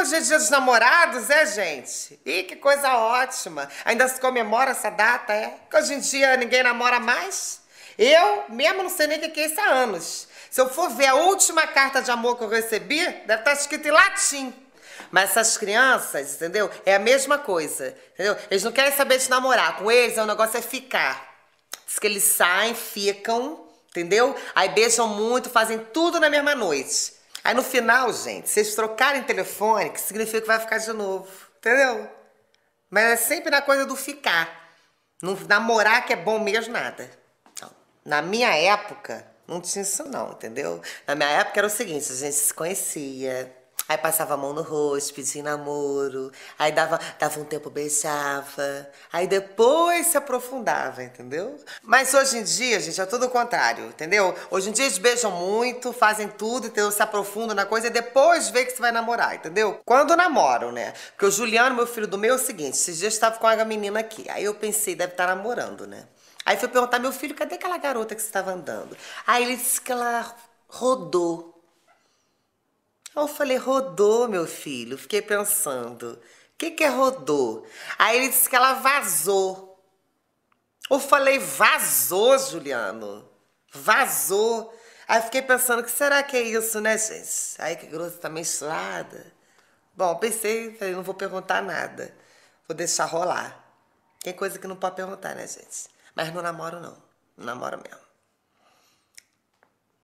Hoje é dia, dia dos namorados, é, gente? Ih, que coisa ótima. Ainda se comemora essa data, é? Que hoje em dia ninguém namora mais. Eu mesmo não sei nem o que é isso há anos. Se eu for ver a última carta de amor que eu recebi, deve estar tá escrito em latim. Mas essas crianças, entendeu? É a mesma coisa, entendeu? Eles não querem saber de namorar. Com eles, é o negócio é ficar. Diz que eles saem, ficam, entendeu? Aí beijam muito, fazem tudo na mesma noite. Aí no final, gente, vocês trocarem telefone, que significa que vai ficar de novo. Entendeu? Mas é sempre na coisa do ficar. Não namorar que é bom mesmo, nada. Não. Na minha época, não tinha isso não, entendeu? Na minha época era o seguinte, a gente se conhecia, Aí passava a mão no rosto, pedia namoro, aí dava, dava um tempo, beijava, aí depois se aprofundava, entendeu? Mas hoje em dia, gente, é tudo o contrário, entendeu? Hoje em dia eles beijam muito, fazem tudo, entendeu? se aprofundam na coisa e depois vê que você vai namorar, entendeu? Quando namoram, né? Porque o Juliano, meu filho do meu, é o seguinte, esses dias estava com uma menina aqui, aí eu pensei, deve estar tá namorando, né? Aí fui perguntar, meu filho, cadê aquela garota que você estava andando? Aí ele disse que ela rodou eu falei, rodou, meu filho. Fiquei pensando, o que, que é rodou? Aí ele disse que ela vazou. Eu falei, vazou, Juliano. Vazou. Aí fiquei pensando, que será que é isso, né, gente? Aí que grossa tá menstruada. Bom, pensei, falei, não vou perguntar nada. Vou deixar rolar. Tem coisa que não pode perguntar, né, gente? Mas não namoro, não. Não namoro mesmo.